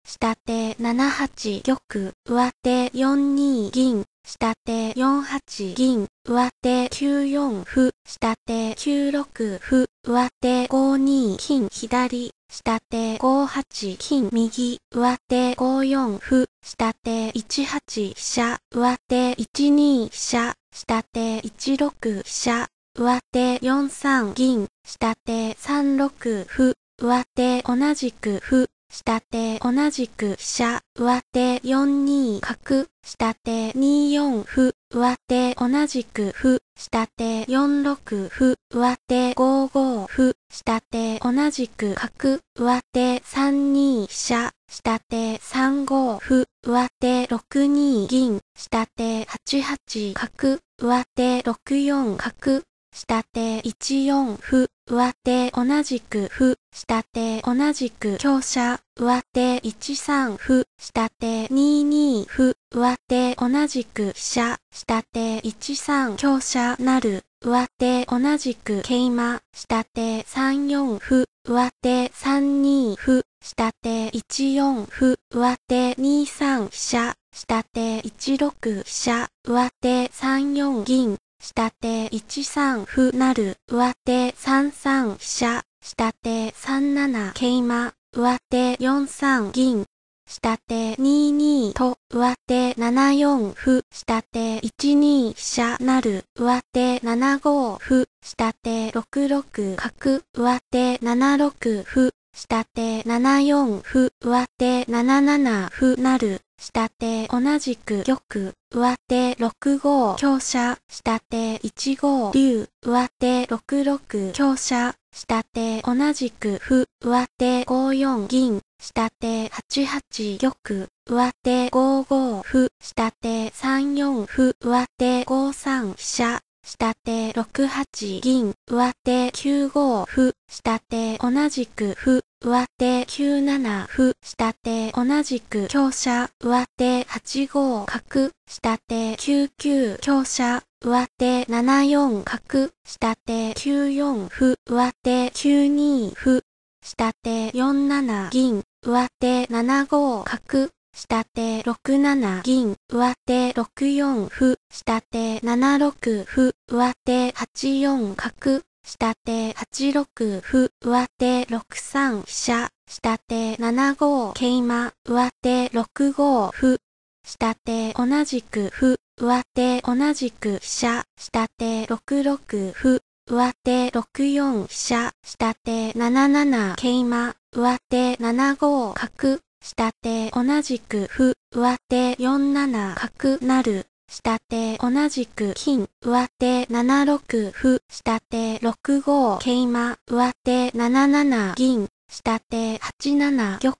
下手7八玉、上手4二銀、下手4八銀、上手9四歩、下手9六歩、上手5二金、左、下手5八金、右、上手5四歩、下手1八飛車、上手1二飛車、下手1六飛車、上手4三銀、下手3六歩、上手同じく歩、下手同じく飛車、上手四二角、下手二四歩、上手同じく歩、下手四六歩、上手五五歩、下手同じく角、上手三二飛車、下手三五歩、上手六二銀、下手八八角、上手六四角、下手一四歩、上手同じくふ、下手、同じく強者、上手、一三ふ、下手、二二ふ、上手、同じく飛車、下手、一三強者、なる、上手、同じく桂馬、下手、三四ふ、上手、三二ふ、下手、一四ふ、上手、二三飛車、下手一六飛車、上手三四銀、下手1 3歩なる、上手3 3飛車、下手3 7桂馬、上手4 3銀、下手2 2と、上手7 4歩、下手1 2飛車なる、上手7 5歩、下手6 6角、上手7 6歩、下手7四歩、上手7七歩なる、下手同じく玉、上手6五香車、下手1五竜、上手6六香車、下手同じく歩、上手5四銀、下手8八玉、上手5五歩、下手3四歩、上手5三飛車。下手6八銀、上手9五歩、下手同じく歩、上手9七歩、下手同じく強者、上手8五角、下手9九強者、上手7四角、下手9四歩、上手9二歩、下手4七銀、上手7五角、下手6七銀、上手6四歩、下手7六歩、上手8四角、下手8六歩、上手6三飛車、下手7五桂馬、上手6五歩、下手同じく歩、上手同じく飛車、下手6六歩、上手6四飛車、下手7七桂馬、上手7五角、下手同じくふ、上手四七角なる。下手同じく金、上手七六ふ、下手六五桂馬、上手七七銀、下手八七玉、上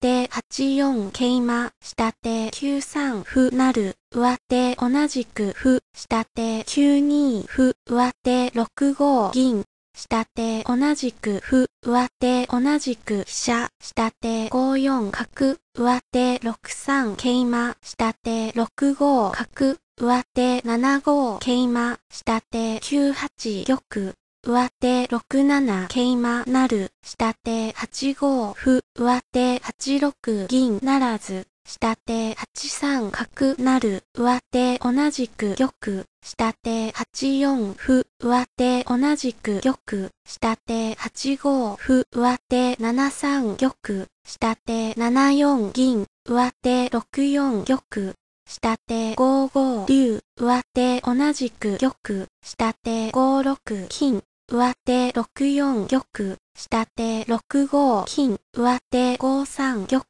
手八四桂馬、下手九三ふ、なる、上手同じくふ、下手九二ふ、上手六五銀、下手同じくふ、上手同じく飛車、下手5四角、上手6三桂馬、下手6五角、上手7五桂馬、下手9八玉。上手6七桂馬なる、下手8五歩、上手8六銀ならず、下手8三角なる、上手同じく玉。下手8 4歩、上手同じく玉、下手8 5歩、上手7 3玉、下手7 4銀、上手6 4玉、下手5 5竜、上手同じく玉、下手5 6金、上手6 4玉、下手6号金、上手5三玉、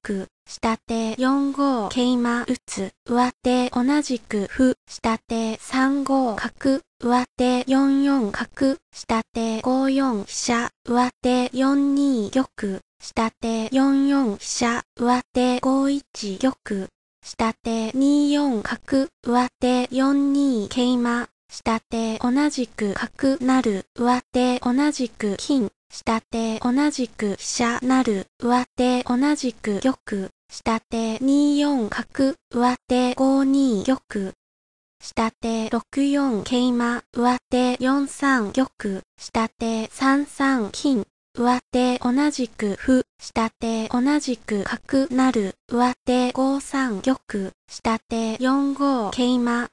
下手4号桂馬打つ、上手同じく歩、下手3五角、上手4四角、下手5四飛車、上手4二玉、下手4四飛車、上手5一玉、下手2四角、上手4二桂馬、下手同じく角なる、上手同じく金、下手同じく飛車なる、上手同じく玉、下手2四角、上手5二玉、下手6四桂馬、上手4三玉、下手3三金、上手同じく歩、下手同じく角なる、上手5三玉、下手4五桂馬、